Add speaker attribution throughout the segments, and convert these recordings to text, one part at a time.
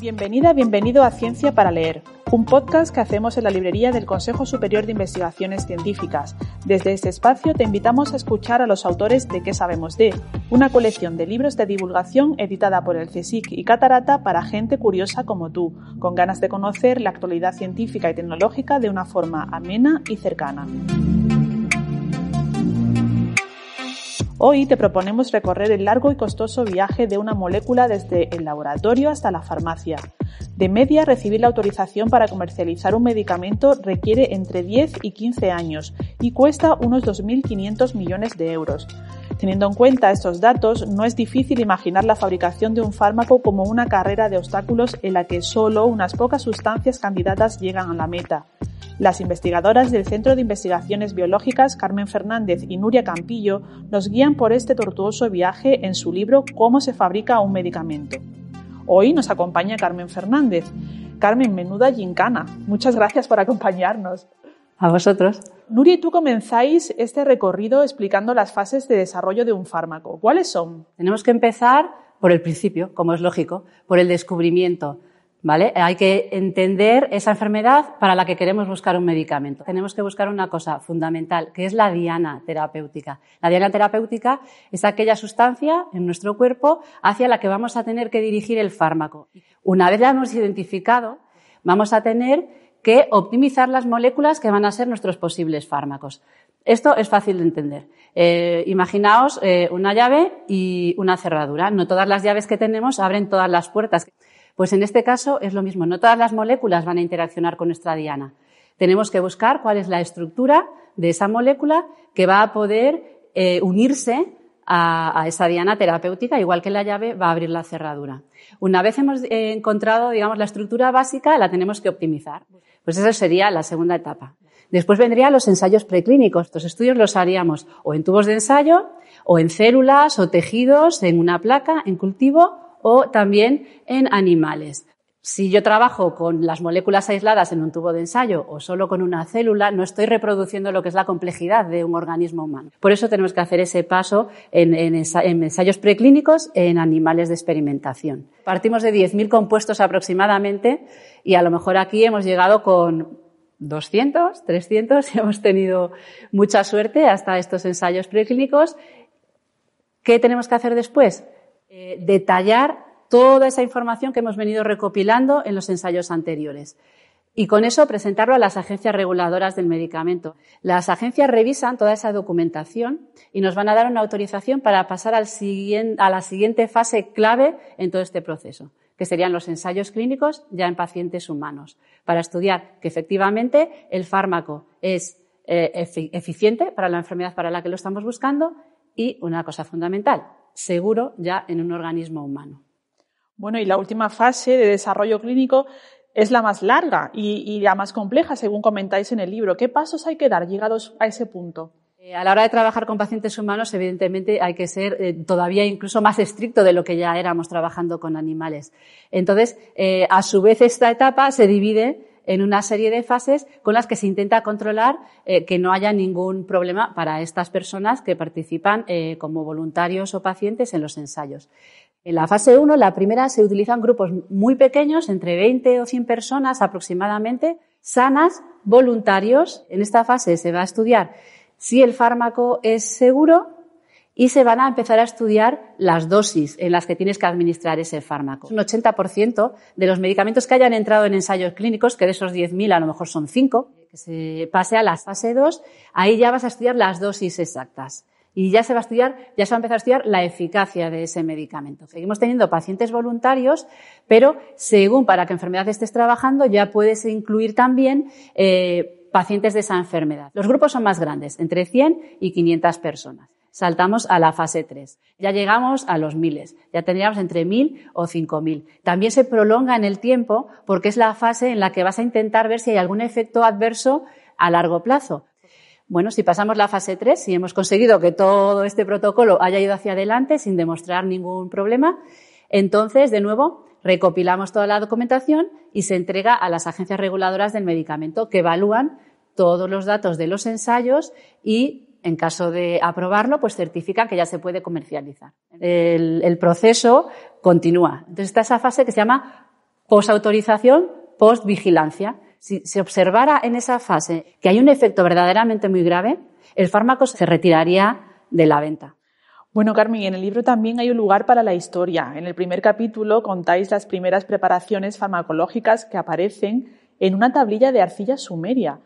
Speaker 1: Bienvenida, bienvenido a Ciencia para Leer, un podcast que hacemos en la librería del Consejo Superior de Investigaciones Científicas. Desde este espacio te invitamos a escuchar a los autores de ¿Qué sabemos de? Una colección de libros de divulgación editada por el CSIC y Catarata para gente curiosa como tú, con ganas de conocer la actualidad científica y tecnológica de una forma amena y cercana. Hoy te proponemos recorrer el largo y costoso viaje de una molécula desde el laboratorio hasta la farmacia. De media, recibir la autorización para comercializar un medicamento requiere entre 10 y 15 años y cuesta unos 2.500 millones de euros. Teniendo en cuenta estos datos, no es difícil imaginar la fabricación de un fármaco como una carrera de obstáculos en la que solo unas pocas sustancias candidatas llegan a la meta. Las investigadoras del Centro de Investigaciones Biológicas Carmen Fernández y Nuria Campillo nos guían por este tortuoso viaje en su libro Cómo se fabrica un medicamento. Hoy nos acompaña Carmen Fernández. Carmen, menuda gincana. Muchas gracias por acompañarnos.
Speaker 2: A vosotros.
Speaker 1: Nuria, y tú comenzáis este recorrido explicando las fases de desarrollo de un fármaco. ¿Cuáles son? Tenemos que empezar
Speaker 2: por el principio, como es lógico, por el descubrimiento. ¿Vale? Hay que entender esa enfermedad para la que queremos buscar un medicamento. Tenemos que buscar una cosa fundamental, que es la diana terapéutica. La diana terapéutica es aquella sustancia en nuestro cuerpo hacia la que vamos a tener que dirigir el fármaco. Una vez la hemos identificado, vamos a tener que optimizar las moléculas que van a ser nuestros posibles fármacos. Esto es fácil de entender. Eh, imaginaos eh, una llave y una cerradura. No todas las llaves que tenemos abren todas las puertas. Pues en este caso es lo mismo, no todas las moléculas van a interaccionar con nuestra diana. Tenemos que buscar cuál es la estructura de esa molécula que va a poder eh, unirse a, esa diana terapéutica, igual que la llave va a abrir la cerradura. Una vez hemos eh, encontrado, digamos, la estructura básica, la tenemos que optimizar. Pues esa sería la segunda etapa. Después vendrían los ensayos preclínicos. Estos estudios los haríamos o en tubos de ensayo, o en células, o tejidos, en una placa, en cultivo o también en animales. Si yo trabajo con las moléculas aisladas en un tubo de ensayo o solo con una célula, no estoy reproduciendo lo que es la complejidad de un organismo humano. Por eso tenemos que hacer ese paso en, ensayos preclínicos en animales de experimentación. Partimos de 10.000 compuestos aproximadamente y a lo mejor aquí hemos llegado con 200, 300 y hemos tenido mucha suerte hasta estos ensayos preclínicos. ¿Qué tenemos que hacer después? Eh, detallar toda esa información que hemos venido recopilando en los ensayos anteriores y con eso presentarlo a las agencias reguladoras del medicamento. Las agencias revisan toda esa documentación y nos van a dar una autorización para pasar siguiente, a la siguiente fase clave en todo este proceso, que serían los ensayos clínicos ya en pacientes humanos, para estudiar que efectivamente el fármaco es eh, eficiente para la enfermedad para la que lo estamos buscando y una cosa fundamental, seguro ya en un organismo humano.
Speaker 1: Bueno, y la última fase de desarrollo clínico es la más larga y, la más compleja, según comentáis en el libro. ¿Qué pasos hay que dar llegados a ese punto? Eh, a la hora de
Speaker 2: trabajar con pacientes humanos, evidentemente, hay que ser eh, todavía incluso más estricto de lo que ya éramos trabajando con animales. Entonces, eh, a su vez, esta etapa se divide en una serie de fases con las que se intenta controlar eh, que no haya ningún problema para estas personas que participan eh, como voluntarios o pacientes en los ensayos. En la fase 1, la primera, se utilizan grupos muy pequeños, entre 20 o 100 personas aproximadamente, sanas, voluntarios. En esta fase se va a estudiar si el fármaco es seguro, y se van a empezar a estudiar las dosis en las que tienes que administrar ese fármaco. Un 80% de los medicamentos que hayan entrado en ensayos clínicos, que de esos 10.000 a lo mejor son 5, que se pase a la fase 2, ahí ya vas a estudiar las dosis exactas. Y ya se va a estudiar, ya se va a empezar a estudiar la eficacia de ese medicamento. Seguimos teniendo pacientes voluntarios, pero según para qué enfermedad estés trabajando, ya puedes incluir también eh, pacientes de esa enfermedad. Los grupos son más grandes, entre 100 y 500 personas saltamos a la fase 3. Ya llegamos a los miles, ya tendríamos entre mil o cinco mil. También se prolonga en el tiempo porque es la fase en la que vas a intentar ver si hay algún efecto adverso a largo plazo. Bueno, si pasamos la fase 3, si hemos conseguido que todo este protocolo haya ido hacia adelante sin demostrar ningún problema, entonces, de nuevo, recopilamos toda la documentación y se entrega a las agencias reguladoras del medicamento que evalúan todos los datos de los ensayos y en caso de aprobarlo, pues certifica que ya se puede comercializar. El, proceso continúa. Entonces está esa fase que se llama posautorización, postvigilancia. Si se observara en esa fase que hay un efecto verdaderamente muy grave, el fármaco se retiraría de la venta.
Speaker 1: Bueno, Carmen, en el libro también hay un lugar para la historia. En el primer capítulo contáis las primeras preparaciones farmacológicas que aparecen en una tablilla de arcilla sumeria.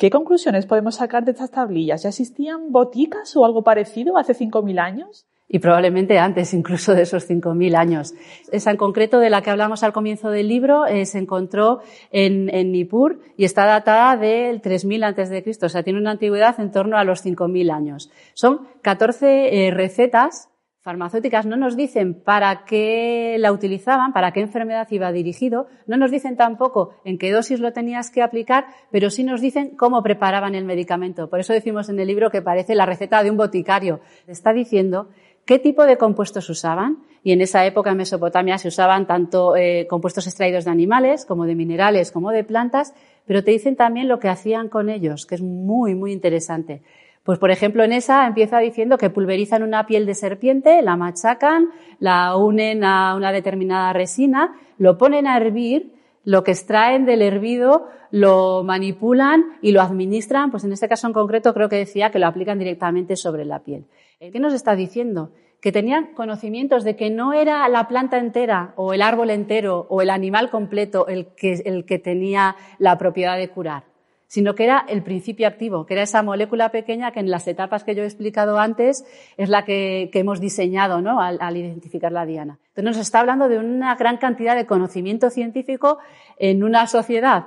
Speaker 1: ¿Qué conclusiones podemos sacar de estas tablillas? ¿Ya existían boticas o algo parecido hace 5.000 años?
Speaker 2: y probablemente antes incluso de esos 5.000 años. Esa en concreto de la que hablamos al comienzo del libro eh, se encontró en, en, Nippur y está datada del 3.000 antes de Cristo, o sea, tiene una antigüedad en torno a los 5.000 años. Son 14 eh, recetas farmacéuticas no nos dicen para qué la utilizaban, para qué enfermedad iba dirigido, no nos dicen tampoco en qué dosis lo tenías que aplicar, pero sí nos dicen cómo preparaban el medicamento. Por eso decimos en el libro que parece la receta de un boticario. Está diciendo qué tipo de compuestos usaban. Y en esa época en Mesopotamia se usaban tanto eh, compuestos extraídos de animales como de minerales como de plantas, pero te dicen también lo que hacían con ellos, que es muy, muy interesante. Pues, por ejemplo, en esa empieza diciendo que pulverizan una piel de serpiente, la machacan, la unen a una determinada resina, lo ponen a hervir, lo que extraen del hervido lo manipulan y lo administran, pues en este caso en concreto creo que decía que lo aplican directamente sobre la piel. ¿Qué nos está diciendo? Que tenían conocimientos de que no era la planta entera o el árbol entero o el animal completo el que, el que tenía la propiedad de curar, sino que era el principio activo, que era esa molécula pequeña que en las etapas que yo he explicado antes es la que, hemos diseñado ¿no? al, identificar la diana. Entonces nos está hablando de una gran cantidad de conocimiento científico en una sociedad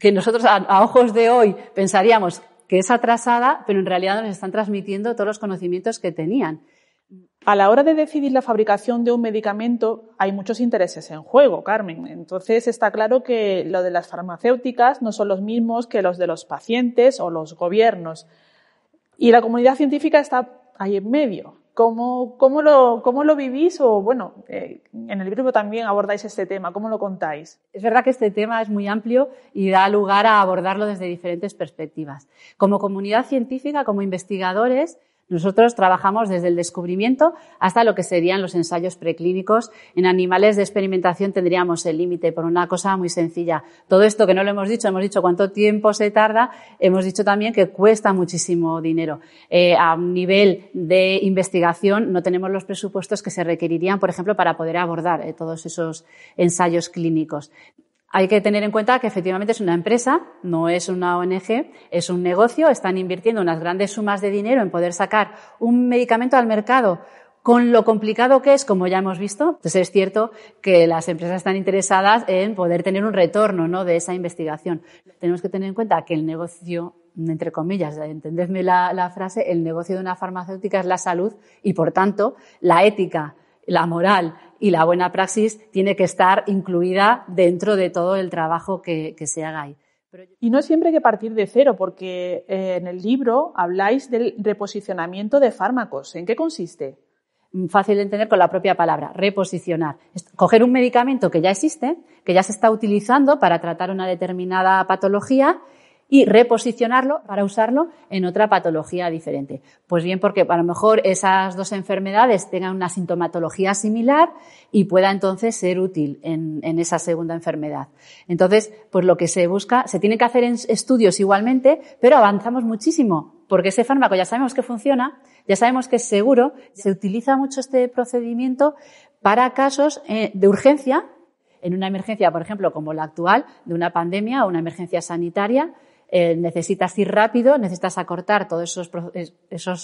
Speaker 2: que nosotros a ojos de hoy pensaríamos que es atrasada, pero en realidad nos están transmitiendo
Speaker 1: todos los conocimientos que tenían a la hora de decidir la fabricación de un medicamento hay muchos intereses en juego, Carmen. Entonces está claro que lo de las farmacéuticas no son los mismos que los de los pacientes o los gobiernos. Y la comunidad científica está ahí en medio. ¿Cómo, lo, vivís? O bueno, eh, en el libro también abordáis este tema. ¿Cómo lo contáis? Es verdad que este tema es muy amplio y da
Speaker 2: lugar a abordarlo desde diferentes perspectivas. Como comunidad científica, como investigadores, nosotros trabajamos desde el descubrimiento hasta lo que serían los ensayos preclínicos. En animales de experimentación tendríamos el límite por una cosa muy sencilla. Todo esto que no lo hemos dicho, hemos dicho cuánto tiempo se tarda, hemos dicho también que cuesta muchísimo dinero. Eh, a nivel de investigación no tenemos los presupuestos que se requerirían, por ejemplo, para poder abordar eh, todos esos ensayos clínicos. Hay que tener en cuenta que efectivamente es una empresa, no es una ONG, es un negocio, están invirtiendo unas grandes sumas de dinero en poder sacar un medicamento al mercado con lo complicado que es, como ya hemos visto. Entonces es cierto que las empresas están interesadas en poder tener un retorno ¿no? de esa investigación. Tenemos que tener en cuenta que el negocio, entre comillas, entendedme la, la frase, el negocio de una farmacéutica es la salud y, por tanto, la ética, la moral y la buena praxis tiene que estar incluida dentro de todo el trabajo que, se haga ahí.
Speaker 1: Y no siempre hay que partir de cero, porque eh, en el libro habláis del reposicionamiento de fármacos. ¿En qué consiste? Mm, fácil de entender con la propia palabra, reposicionar.
Speaker 2: coger un medicamento que ya existe, que ya se está utilizando para tratar una determinada patología y reposicionarlo para usarlo en otra patología diferente. Pues bien, porque a lo mejor esas dos enfermedades tengan una sintomatología similar y pueda entonces ser útil en, esa segunda enfermedad. Entonces, pues lo que se busca, se tiene que hacer en estudios igualmente, pero avanzamos muchísimo porque ese fármaco ya sabemos que funciona, ya sabemos que es seguro, se utiliza mucho este procedimiento para casos eh, de urgencia, en una emergencia, por ejemplo, como la actual, de una pandemia o una emergencia sanitaria, eh, necesitas ir rápido, necesitas acortar todas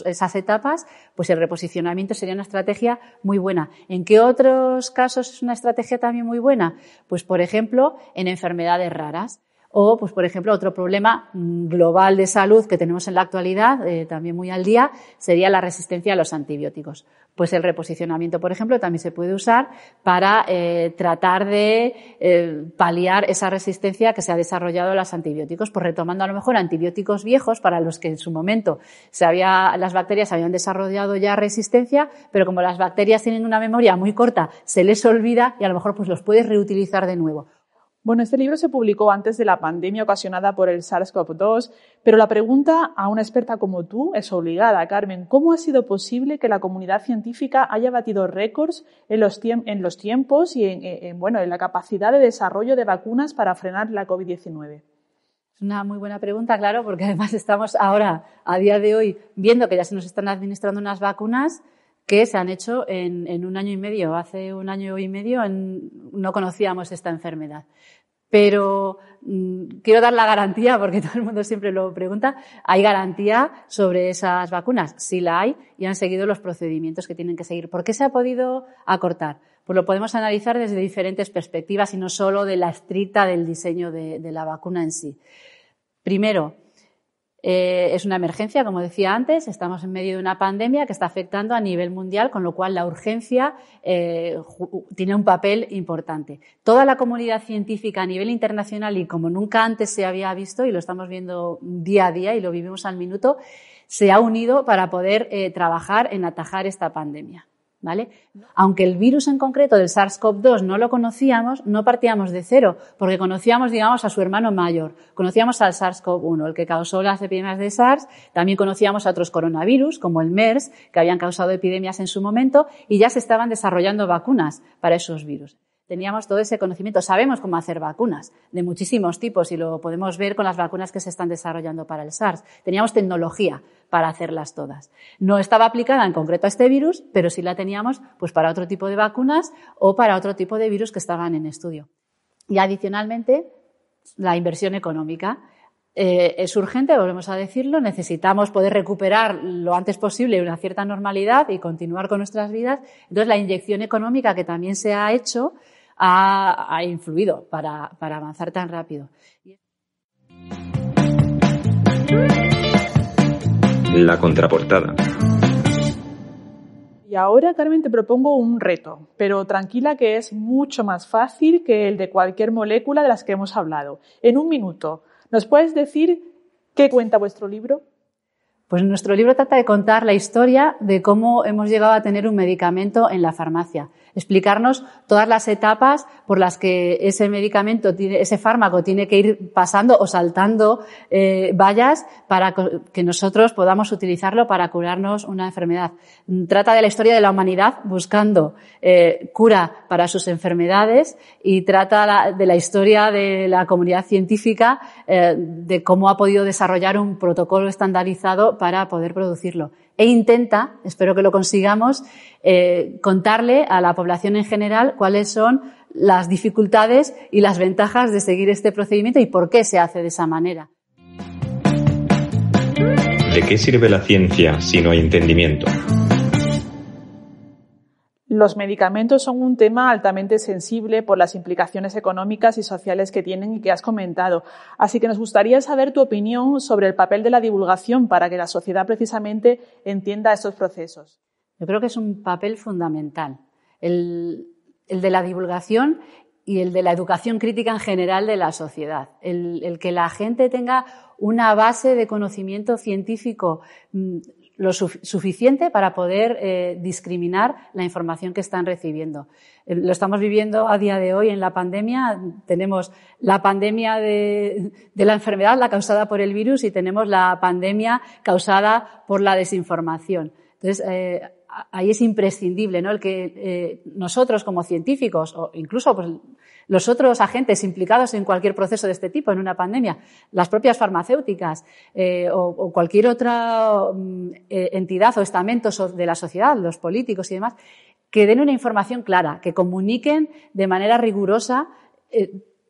Speaker 2: esas etapas, pues el reposicionamiento sería una estrategia muy buena. ¿En qué otros casos es una estrategia también muy buena? Pues, por ejemplo, en enfermedades raras. O, pues, por ejemplo, otro problema mm, global de salud que tenemos en la actualidad, eh, también muy al día, sería la resistencia a los antibióticos. Pues el reposicionamiento, por ejemplo, también se puede usar para eh, tratar de eh, paliar esa resistencia que se ha desarrollado a los antibióticos, pues retomando a lo mejor antibióticos viejos para los que en su momento se había, las bacterias habían desarrollado ya resistencia, pero como las bacterias tienen una memoria muy corta, se les
Speaker 1: olvida y a lo mejor pues los puedes reutilizar de nuevo. Bueno, este libro se publicó antes de la pandemia ocasionada por el SARS-CoV-2, pero la pregunta a una experta como tú es obligada, Carmen. ¿Cómo ha sido posible que la comunidad científica haya batido récords en los, tiempos y en, bueno, en la capacidad de desarrollo de vacunas para frenar la COVID-19? Es
Speaker 2: una muy buena pregunta, claro, porque además estamos ahora, a día de hoy, viendo que ya se nos están administrando unas vacunas que se han hecho en, un año y medio. Hace un año y medio no conocíamos esta enfermedad pero mm, quiero dar la garantía, porque todo el mundo siempre lo pregunta, hay garantía sobre esas vacunas, sí la hay, y han seguido los procedimientos que tienen que seguir. ¿Por qué se ha podido acortar? Pues lo podemos analizar desde diferentes perspectivas y no solo de la estricta del diseño de la vacuna en sí. Primero, eh, es una emergencia, como decía antes, estamos en medio de una pandemia que está afectando a nivel mundial, con lo cual la urgencia eh, tiene un papel importante. Toda la comunidad científica a nivel internacional y como nunca antes se había visto, y lo estamos viendo día a día y lo vivimos al minuto, se ha unido para poder eh, trabajar en atajar esta pandemia. ¿vale? Aunque el virus en concreto del SARS-CoV-2 no lo conocíamos, no partíamos de cero, porque conocíamos, digamos, a su hermano mayor, conocíamos al SARS-CoV-1, el que causó las epidemias de SARS, también conocíamos a otros coronavirus, como el MERS, que habían causado epidemias en su momento, y ya se estaban desarrollando vacunas para esos virus teníamos todo ese conocimiento. Sabemos cómo hacer vacunas de muchísimos tipos y lo podemos ver con las vacunas que se están desarrollando para el SARS. Teníamos tecnología para hacerlas todas. No estaba aplicada en concreto a este virus, pero sí la teníamos pues para otro tipo de vacunas o para otro tipo de virus que estaban en estudio. Y adicionalmente, la inversión económica. Eh, es urgente, volvemos a decirlo, necesitamos poder recuperar lo antes posible una cierta normalidad y continuar con nuestras vidas. Entonces, la inyección económica que también se ha hecho ha, influido para, para, avanzar tan rápido.
Speaker 1: La contraportada. Y ahora, Carmen, te propongo un reto, pero tranquila que es mucho más fácil que el de cualquier molécula de las que hemos hablado. En un minuto, ¿nos puedes decir qué cuenta vuestro libro?
Speaker 2: Pues nuestro libro trata de contar la historia de cómo hemos llegado a tener un medicamento en la farmacia explicarnos todas las etapas por las que ese medicamento, ese fármaco tiene que ir pasando o saltando eh, vallas para que nosotros podamos utilizarlo para curarnos una enfermedad. Trata de la historia de la humanidad buscando eh, cura para sus enfermedades y trata de la historia de la comunidad científica eh, de cómo ha podido desarrollar un protocolo estandarizado para poder producirlo. E intenta, espero que lo consigamos, contarle a la población en general cuáles son las dificultades y las ventajas de seguir este procedimiento y por qué se hace de
Speaker 1: esa manera.
Speaker 2: ¿De qué sirve la ciencia si no hay entendimiento?
Speaker 1: Los medicamentos son un tema altamente sensible por las implicaciones económicas y sociales que tienen y que has comentado. Así que nos gustaría saber tu opinión sobre el papel de la divulgación para que la sociedad precisamente entienda estos procesos.
Speaker 2: Yo creo que es un papel fundamental el, de la divulgación y el de la educación crítica en general de la sociedad. El, que la gente tenga una base de conocimiento científico mm, lo suficiente para poder eh, discriminar la información que están recibiendo. Eh, lo estamos viviendo a día de hoy en la pandemia. Tenemos la pandemia de, la enfermedad, la causada por el virus, y tenemos la pandemia causada por la desinformación. Entonces, eh, ahí es imprescindible, ¿no? El que eh, nosotros como científicos o incluso pues, los otros agentes implicados en cualquier proceso de este tipo, en una pandemia, las propias farmacéuticas eh, o, cualquier otra mm, eh, entidad o estamento de la sociedad, los políticos y demás, que den una información clara, que comuniquen de manera rigurosa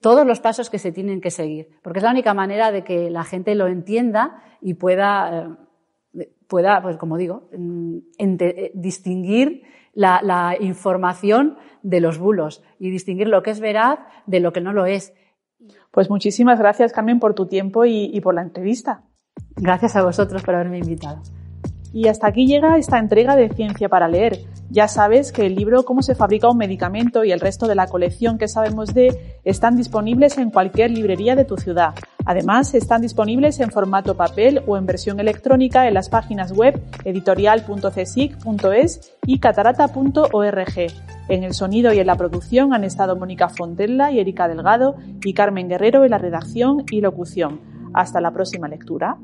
Speaker 2: todos los pasos que se tienen que seguir, porque es la única manera de que la gente lo entienda y pueda pueda, pues como digo, mm, eh, distinguir la, información de los
Speaker 1: bulos y distinguir lo que es veraz de lo que no lo es. Pues muchísimas gracias, Carmen, por tu tiempo y por la entrevista.
Speaker 2: Gracias a vosotros
Speaker 1: por haberme invitado. Y hasta aquí llega esta entrega de Ciencia para Leer. Ya sabes que el libro Cómo se fabrica un medicamento y el resto de la colección que sabemos de están disponibles en cualquier librería de tu ciudad. Además, están disponibles en formato papel o en versión electrónica en las páginas web editorial.csic.es y catarata.org. En el sonido y en la producción han estado Mónica Fontella y Erika Delgado y Carmen Guerrero en la redacción y locución. Hasta la próxima lectura.